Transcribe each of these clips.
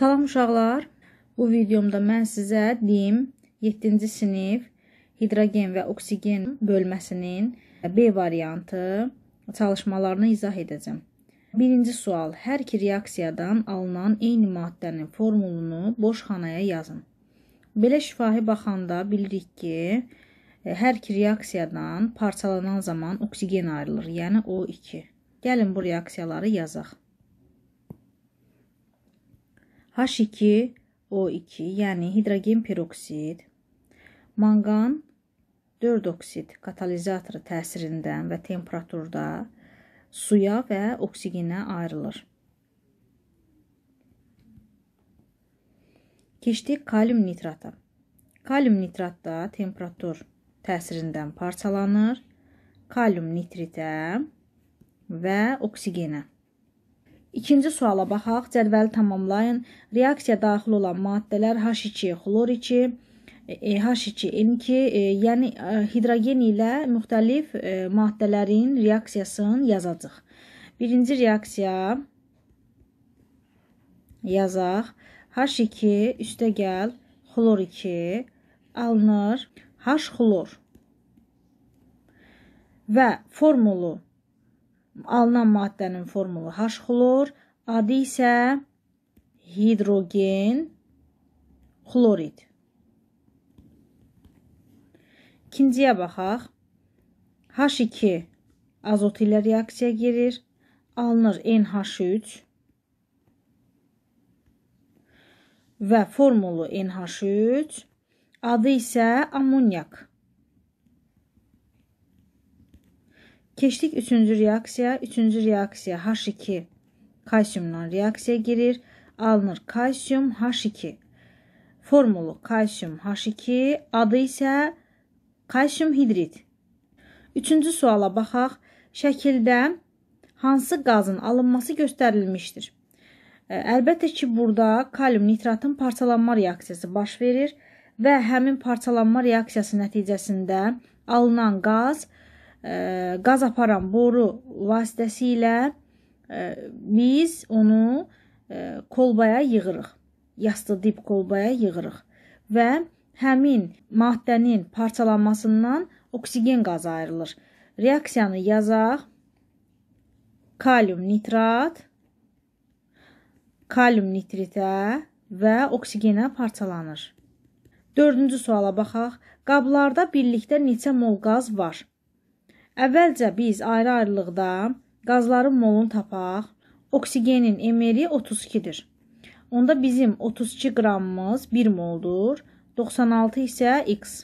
Salam uşaqlar. Bu videomda mən sizə DIM 7-ci sinif hidrogen və oksigen bölməsinin B variantı çalışmalarını izah edəcəm. Birinci sual: Hər iki reaksiyadan alınan eyni maddənin formulunu boş xanaya yazın. Belə şifahi baxanda bilirik ki, hər iki reaksiyadan parçalanan zaman oksigen ayrılır, yəni O2. Gəlin bu reaksiyaları yazaq. H2O2 yəni hidrogen peroksid, manqan 4 oksid katalizatoru təsirindən və temperaturda suya və oksigenə ayrılır. Keçdik kalium nitrata. Kalium nitrat da temperatur təsirindən parçalanır. Kalium nitritə və oksigenə. İkinci suala baxaq. Cədvəli tamamlayın. Reaksiya daxil olan maddələr H2, xlor 2, e, H2N2, e, yəni e, hidrogen ilə müxtəlif maddələrin reaksiyasını yazacağıq. Birinci reaksiya yazaq. H2 üstə gəl, xlor 2 alınır. H xlor və formulu alınan maddənin formulu H-xlor, adı isə hidrogen xlorid. İkinciyə baxaq. H2 azot ilə reaksiya girir, alınır NH3 və formulu NH3, adı isə ammonyak. Keçdik üçüncü reaksiya. Üçüncü reaksiya H2 kalsiumla reaksiya girir. Alınır kalsium H2. Formulu kalsium H2 adı isə kalsium hidrid. Üçüncü suala baxaq. Şəkildə hansı qazın alınması göstərilmişdir? E, əlbəttə ki, burada kalium nitratın parçalanma reaksiyası baş verir və həmin parçalanma reaksiyası nəticəsində alınan qaz qaz aparan boru vasitəsilə e, biz onu e, kolbaya yığırıq. Yastı dip kolbaya yığırıq və həmin maddənin parçalanmasından oksigen qazı ayrılır. Reaksiyanı yazaq. Kalium nitrat kalium nitritə və oksigenə parçalanır. 4-cü suala baxaq. Qablarda birlikdə neçə mol qaz var? Əvvəlcə biz ayrı-ayrılıqda qazların molunu tapaq. Oksigenin ml-i 32-dir. Onda bizim 32 qramımız 1 moldur, 96 isə x.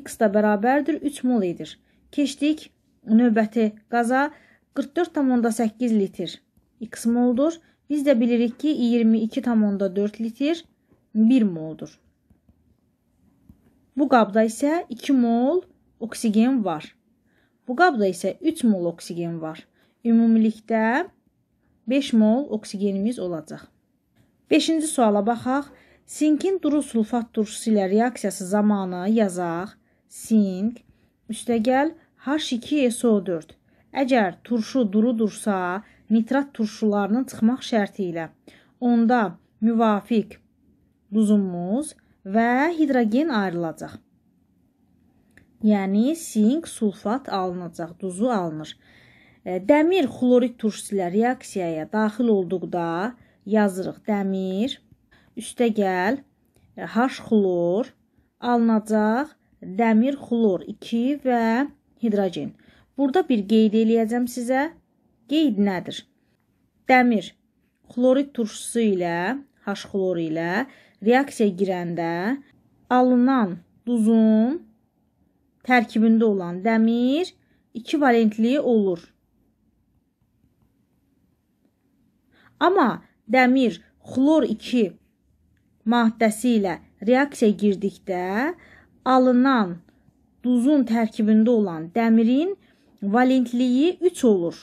x də bərabərdir 3 mol edir. Keçdik növbəti qaza 44,8 litr x moldur. Biz də bilirik ki 22,4 litr 1 moldur. Bu qabda isə 2 mol oksigen var. Bu qabda isə 3 mol oksigen var. Ümumilikdə 5 mol oksigenimiz olacaq. 5-ci suala baxaq. Sinkin duru sulfat turşusu ilə reaksiyası zamanı yazaq. Sink üstəgəl H2SO4. Əgər turşu durudursa, nitrat turşularının çıxmaq şərti ilə onda müvafiq duzumuz və hidrogen ayrılacaq yəni sink sulfat alınacaq, duzu alınır. E, dəmir xlorid turşisilə reaksiyaya daxil olduqda yazırıq dəmir üstə gəl e, H xlor alınacaq dəmir xlor 2 və hidrogen. Burada bir qeyd eləyəcəm sizə. Qeyd nədir? Dəmir xlorid turşusu ilə, H xloru ilə reaksiyaya girəndə alınan duzun tərkibində olan dəmir 2 valentli olur. Amma dəmir xlor 2 maddəsi ilə reaksiyaya girdikdə alınan duzun tərkibində olan dəmirin valentliyi 3 olur.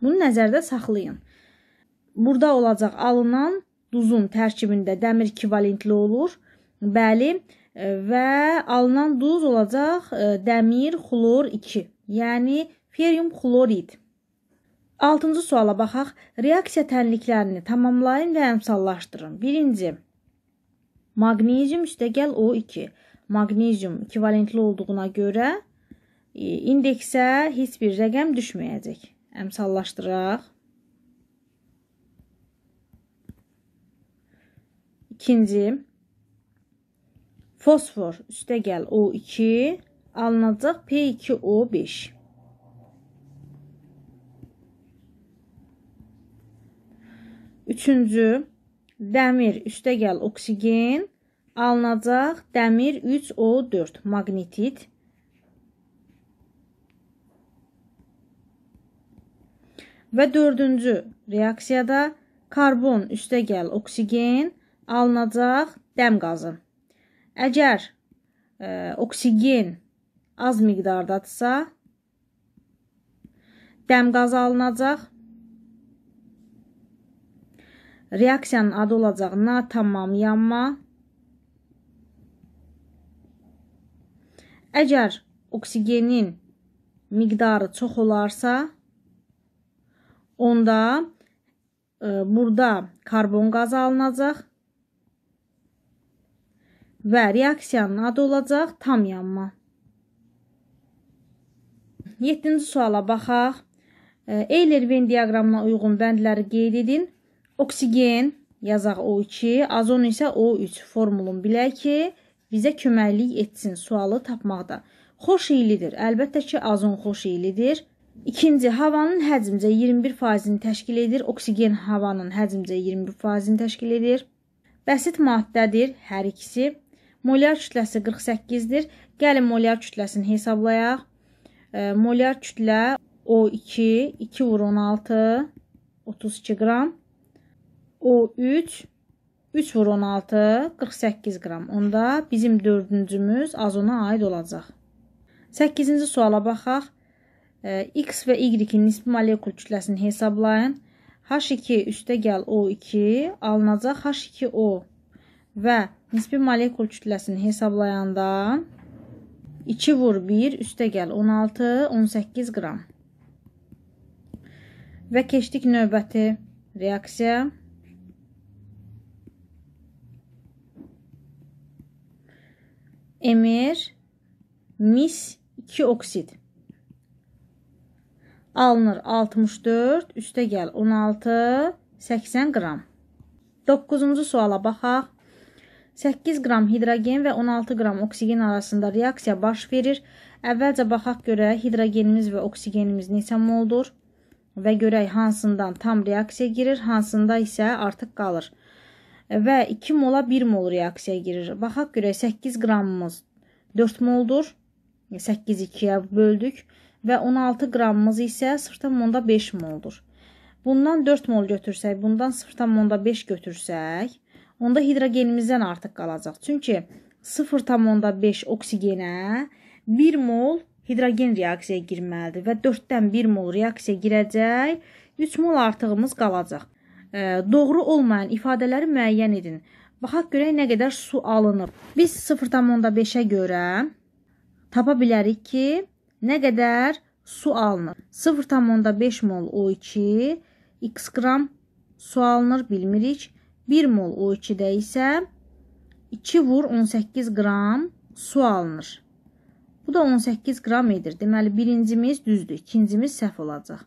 Bunu nəzərdə saxlayın. Burada olacaq alınan duzun tərkibində dəmir 2 valentli olur. Bəli, və alınan duz olacaq e, dəmir xlor 2, yəni ferium xlorid. 6-cı suala baxaq. Reaksiya tənliklərini tamamlayın və əmsallaşdırın. 1-ci. Magnezium üstəgəl O2. Magnezium ekvivalentli olduğuna görə e, indeksə heç bir rəqəm düşməyəcək. Əmsallaşdıraq. 2-ci. Fosfor üstə gəl O2 alınacaq P2O5. Üçüncü, dəmir üstə gəl oksigen alınacaq dəmir 3O4 magnetit. Və dördüncü reaksiyada karbon üstə gəl oksigen alınacaq dəm qazı. Əgər ə, e, oksigen az miqdardadsa, dəm qazı alınacaq. Reaksiyanın adı olacaq natamam yanma. Əgər oksigenin miqdarı çox olarsa, onda ə, e, burada karbon qazı alınacaq və reaksiyanın adı olacaq tam yanma. 7-ci suala baxaq. E, Eyler-Ven diaqramına uyğun bəndləri qeyd edin. Oksigen yazaq O2, azon isə O3 formulun bilək ki, bizə köməklik etsin sualı tapmaqda. Xoş iylidir. Əlbəttə ki, azon xoş iylidir. İkinci, havanın həcmcə 21%-ni təşkil edir. Oksigen havanın həcmcə 21%-ni təşkil edir. Bəsit maddədir hər ikisi. Molyar kütləsi 48-dir. Gəlin molyar kütləsini hesablayaq. E, molyar kütlə O2, 2 vur 16, 32 qram. O3, 3 vur 16, 48 qram. Onda bizim dördüncümüz azona aid olacaq. 8-ci suala baxaq. E, X və Y-in nisbi molekul kütləsini hesablayın. H2 üstə gəl O2 alınacaq H2O və nisbi molekul kütləsini hesablayanda 2 vur 1 üstə gəl 16, 18 qram. Və keçdik növbəti reaksiya. Emir mis 2 oksid alınır 64, üstə gəl 16, 80 qram. 9-cu suala baxaq. 8 qram hidrogen və 16 qram oksigen arasında reaksiya baş verir. Əvvəlcə baxaq görək hidrogenimiz və oksigenimiz neçə moldur və görək hansından tam reaksiya girir, hansında isə artıq qalır. Və 2 mola 1 mol reaksiya girir. Baxaq görək 8 qramımız 4 moldur. 8 2-yə böldük və 16 qramımız isə 0,5 moldur. Bundan 4 mol götürsək, bundan 0,5 götürsək, onda hidrogenimizdən artıq qalacaq. Çünki 0,5 oksigenə 1 mol hidrogen reaksiyaya girməlidir və 4-dən 1 mol reaksiyaya girəcək, 3 mol artığımız qalacaq. E, doğru olmayan ifadələri müəyyən edin. Baxaq görək nə qədər su alınıb. Biz 0,5-ə görə tapa bilərik ki, nə qədər su alınır. 0,5 mol O2, x qram su alınır, bilmirik. 1 mol O2-də isə 2 vur 18 qram su alınır. Bu da 18 qram edir. Deməli, birincimiz düzdür, ikincimiz səhv olacaq.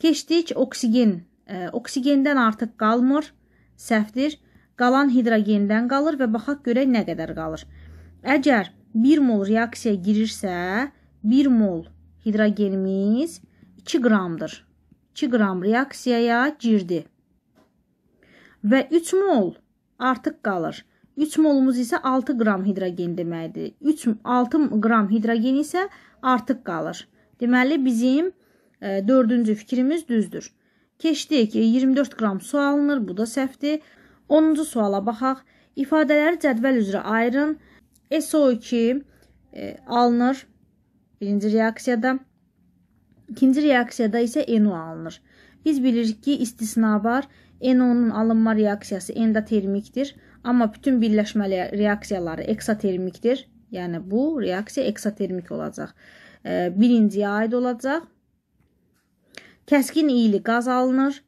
Keçdik oksigen. E, oksigendən artıq qalmır, səhvdir. Qalan hidrogendən qalır və baxaq görək nə qədər qalır. Əgər 1 mol reaksiyaya girirsə, 1 mol hidrogenimiz 2 qramdır. 2 qram reaksiyaya girdi və 3 mol artıq qalır. 3 molumuz isə 6 qram hidrogen deməkdir. 3 6 qram hidrogen isə artıq qalır. Deməli bizim 4-cü e, fikrimiz düzdür. Keçdik. 24 qram su alınır. Bu da səhvdir. 10-cu suala baxaq. İfadələri cədvəl üzrə ayırın. SO2 e, alınır birinci reaksiyada. İkinci reaksiyada isə NO alınır. Biz bilirik ki, istisna var. NO-nun alınma reaksiyası endotermikdir, amma bütün birləşmə reaksiyaları eksotermikdir. Yəni bu reaksiya eksotermik olacaq. Birinciyə aid olacaq. Kəskin iyili qaz alınır.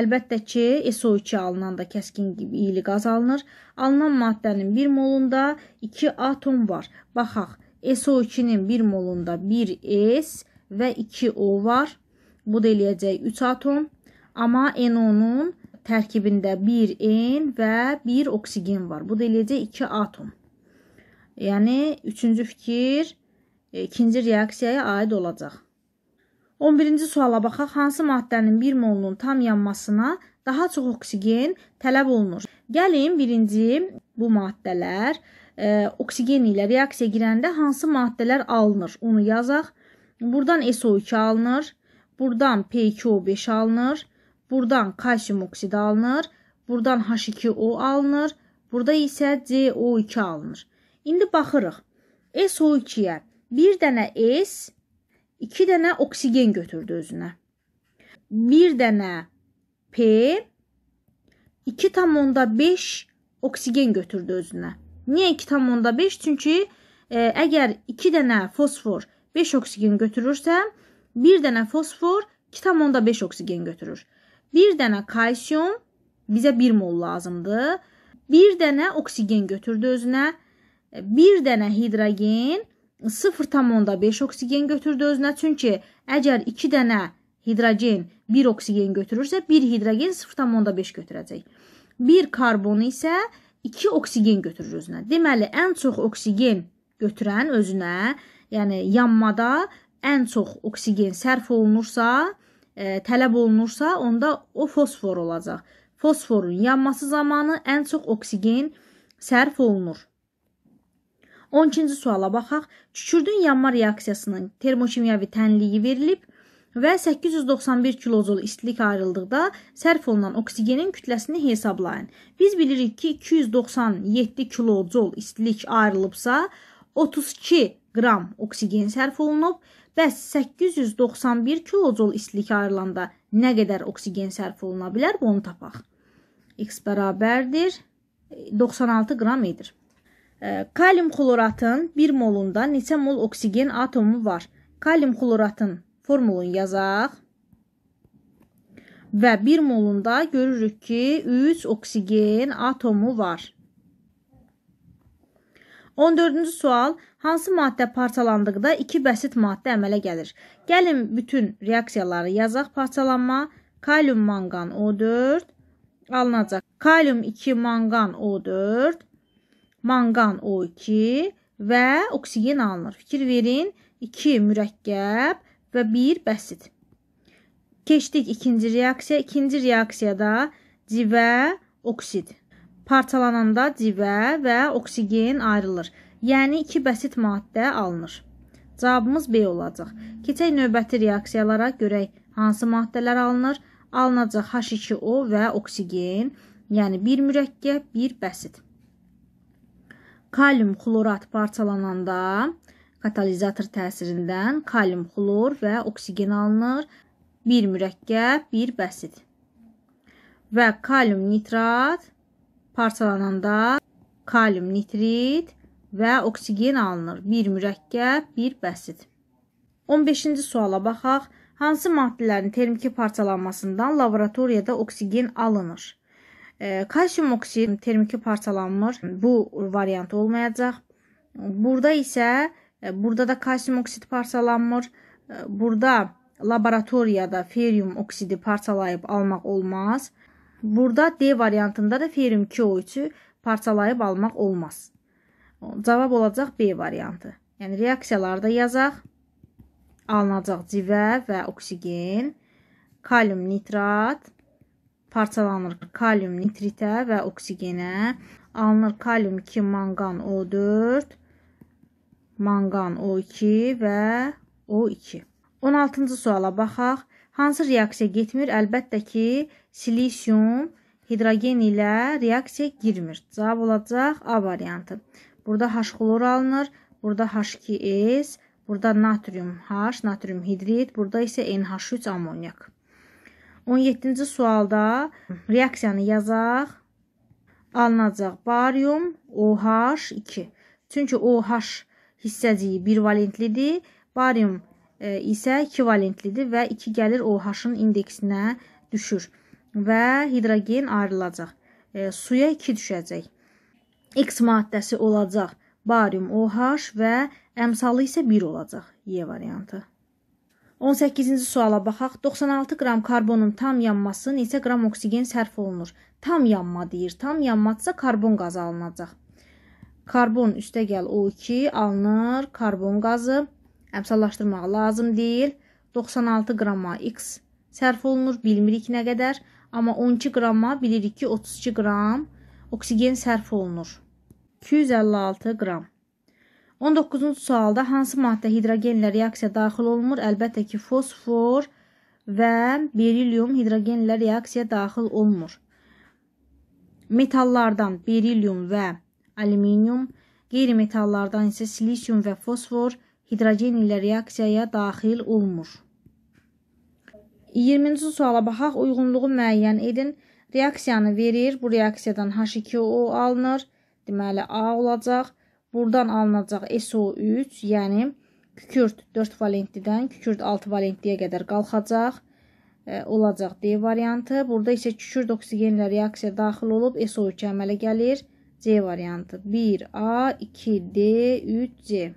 Əlbəttə ki, SO2 alınan da kəskin iyili qaz alınır. Alınan maddənin 1 molunda 2 atom var. Baxaq, SO2-nin 1 molunda 1S və 2O var bu da eləyəcək 3 atom. Amma NO-nun tərkibində 1 N və 1 oksigen var. Bu da eləyəcək 2 atom. Yəni, üçüncü fikir e, ikinci reaksiyaya aid olacaq. 11-ci suala baxaq. Hansı maddənin 1 molunun tam yanmasına daha çox oksigen tələb olunur? Gəlin, birinci bu maddələr e, oksigen ilə reaksiyaya girəndə hansı maddələr alınır? Onu yazaq. Buradan SO2 alınır. Buradan PQO5 alınır. Buradan kalsiyum oksidi alınır. Buradan H2O alınır. Burada isə CO2 alınır. İndi baxırıq. SO2-yə 1 dənə S, 2 dənə oksigen götürdü özünə. 1 dənə P, 2,5 oksigen götürdü özünə. Niyə 2,5? Çünki ə, e, əgər 2 dənə fosfor 5 oksigen götürürsə, bir dənə fosfor 2,5 oksigen götürür. Bir dənə kalsium bizə 1 mol lazımdır. Bir dənə oksigen götürdü özünə. Bir dənə hidrogen 0,5 oksigen götürdü özünə. Çünki əgər 2 dənə hidrogen 1 oksigen götürürsə, 1 hidrogen 0,5 götürəcək. 1 karbon isə 2 oksigen götürür özünə. Deməli, ən çox oksigen götürən özünə, yəni yanmada ən çox oksigen sərf olunursa, ə, e, tələb olunursa, onda o fosfor olacaq. Fosforun yanması zamanı ən çox oksigen sərf olunur. 12-ci suala baxaq. Kükürdün yanma reaksiyasının termokimyəvi tənliyi verilib və 891 kilojul istilik ayrıldıqda sərf olunan oksigenin kütləsini hesablayın. Biz bilirik ki, 297 kilojul istilik ayrılıbsa 32 qram oksigen sərf olunub Bəs 891 kilojul istilik ayrılanda nə qədər oksigen sərf oluna bilər, bunu tapaq. X bərabərdir 96 qram edir. Kalium xloratın 1 molunda neçə mol oksigen atomu var? Kalium xloratın formulunu yazaq. Və 1 molunda görürük ki, 3 oksigen atomu var. 14-cü sual: Hansı maddə parçalandıqda iki bəsit maddə əmələ gəlir? Gəlin bütün reaksiyaları yazaq. Parçalanma: kalium manqan O4 alınacaq. Kalium 2 manqan O4, manqan O2 və oksigen alınır. Fikir verin. 2 mürəkkəb və 1 bəsit. Keçdik ikinci reaksiya. İkinci reaksiyada civə oksid Parçalananda civə və oksigen ayrılır. Yəni iki bəsit maddə alınır. Cavabımız B olacaq. Keçək növbəti reaksiyalara görək hansı maddələr alınır. Alınacaq H2O və oksigen, yəni bir mürəkkəb, bir bəsit. Kalium xlorat parçalananda katalizator təsirindən kalium xlor və oksigen alınır. Bir mürəkkəb, bir bəsit. Və kalium nitrat parçalananda kalium nitrit və oksigen alınır. Bir mürəkkəb, bir bəsit. 15-ci suala baxaq. Hansı maddələrin termiki parçalanmasından laboratoriyada oksigen alınır? E, kalsium oksid termiki parçalanmır. Bu variant olmayacaq. Burada isə e, burada da kalsium oksid parçalanmır. E, burada laboratoriyada ferium oksidi parçalayıb almaq olmaz. Burada D variantında da ferium Q3-ü parçalayıb almaq olmaz. Cavab olacaq B variantı. Yəni reaksiyalarda yazaq. Alınacaq civə və oksigen, kalium nitrat parçalanır kalium nitritə və oksigenə, alınır kalium 2 mangan O4, mangan O2 və O2. 16-cı suala baxaq. Hansı reaksiya getmir? Əlbəttə ki, silisium hidrogen ilə reaksiya girmir. Cavab olacaq A variantı. Burada H xlor alınır, burada H2S, burada natrium H, natrium hidrid, burada isə NH3 amonyak. 17-ci sualda reaksiyanı yazaq. Alınacaq barium OH2. Çünki OH hissəciyi bir valentlidir. Barium E, isə 2 valentlidir və 2 gəlir OH-ın indeksinə düşür və hidrogen ayrılacaq. E, suya 2 düşəcək. X maddəsi olacaq barium OH və əmsalı isə 1 olacaq. Y variantı. 18-ci suala baxaq. 96 qram karbonun tam yanması neçə qram oksigen sərf olunur? Tam yanma deyir. Tam yanmadsa karbon qazı alınacaq. Karbon üstə gəl O2 alınır, karbon qazı əmsallaşdırmaq lazım deyil. 96 qramma x sərf olunur, bilmirik nə qədər, amma 12 qramma bilirik ki, 32 qram oksigen sərf olunur. 256 qram. 19-cu sualda hansı maddə hidrogenlə reaksiya daxil olmur? Əlbəttə ki, fosfor və berilium hidrogenlə reaksiya daxil olmur. Metallardan berilium və alüminium, qeyri-metallardan isə silisium və fosfor hidrogen ilə reaksiyaya daxil olmur. 20-ci suala baxaq. Uyğunluğu müəyyən edin. Reaksiyanı verir. Bu reaksiyadan H2O alınır. Deməli A olacaq. Burdan alınacaq SO3, yəni kükürt 4 valentlidən kükürt 6 valentliyə qədər qalxacaq. E, olacaq D variantı. Burada isə kükürt oksigenlə reaksiya daxil olub SO2 əmələ gəlir. C variantı 1A, 2D, 3C.